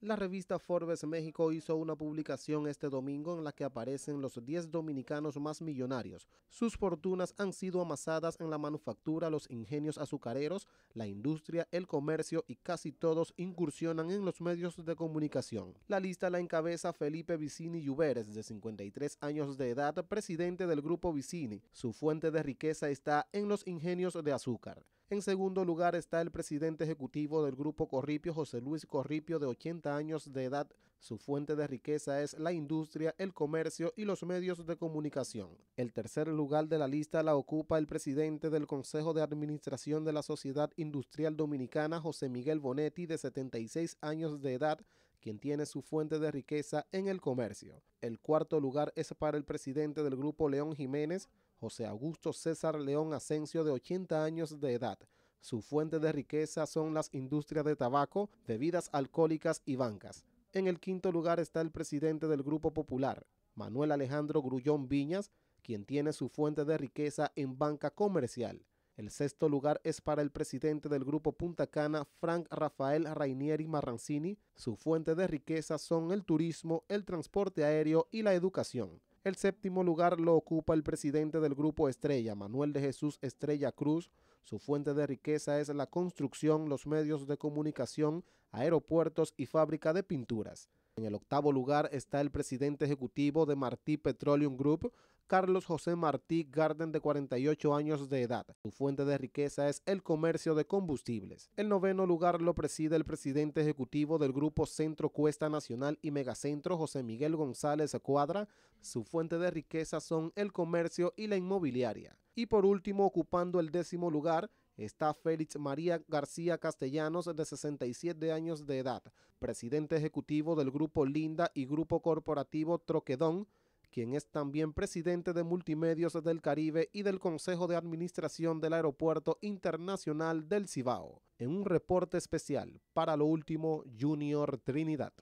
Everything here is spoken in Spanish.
La revista Forbes México hizo una publicación este domingo en la que aparecen los 10 dominicanos más millonarios. Sus fortunas han sido amasadas en la manufactura, los ingenios azucareros, la industria, el comercio y casi todos incursionan en los medios de comunicación. La lista la encabeza Felipe Vicini Lluveres, de 53 años de edad, presidente del grupo Vicini. Su fuente de riqueza está en los ingenios de azúcar. En segundo lugar está el presidente ejecutivo del Grupo Corripio, José Luis Corripio, de 80 años de edad. Su fuente de riqueza es la industria, el comercio y los medios de comunicación. El tercer lugar de la lista la ocupa el presidente del Consejo de Administración de la Sociedad Industrial Dominicana, José Miguel Bonetti, de 76 años de edad, quien tiene su fuente de riqueza en el comercio. El cuarto lugar es para el presidente del grupo León Jiménez, José Augusto César León Asensio, de 80 años de edad. Su fuente de riqueza son las industrias de tabaco, bebidas alcohólicas y bancas. En el quinto lugar está el presidente del Grupo Popular, Manuel Alejandro Grullón Viñas, quien tiene su fuente de riqueza en banca comercial. El sexto lugar es para el presidente del grupo Punta Cana, Frank Rafael Rainieri Marrancini. Su fuente de riqueza son el turismo, el transporte aéreo y la educación. El séptimo lugar lo ocupa el presidente del grupo Estrella, Manuel de Jesús Estrella Cruz. Su fuente de riqueza es la construcción, los medios de comunicación, aeropuertos y fábrica de pinturas. En el octavo lugar está el presidente ejecutivo de Martí Petroleum Group, Carlos José Martí Garden de 48 años de edad. Su fuente de riqueza es el comercio de combustibles. El noveno lugar lo preside el presidente ejecutivo del Grupo Centro Cuesta Nacional y Megacentro, José Miguel González Cuadra. Su fuente de riqueza son el comercio y la inmobiliaria. Y por último, ocupando el décimo lugar, está Félix María García Castellanos, de 67 años de edad, presidente ejecutivo del Grupo Linda y Grupo Corporativo Troquedón quien es también presidente de Multimedios del Caribe y del Consejo de Administración del Aeropuerto Internacional del Cibao, en un reporte especial para lo último Junior Trinidad.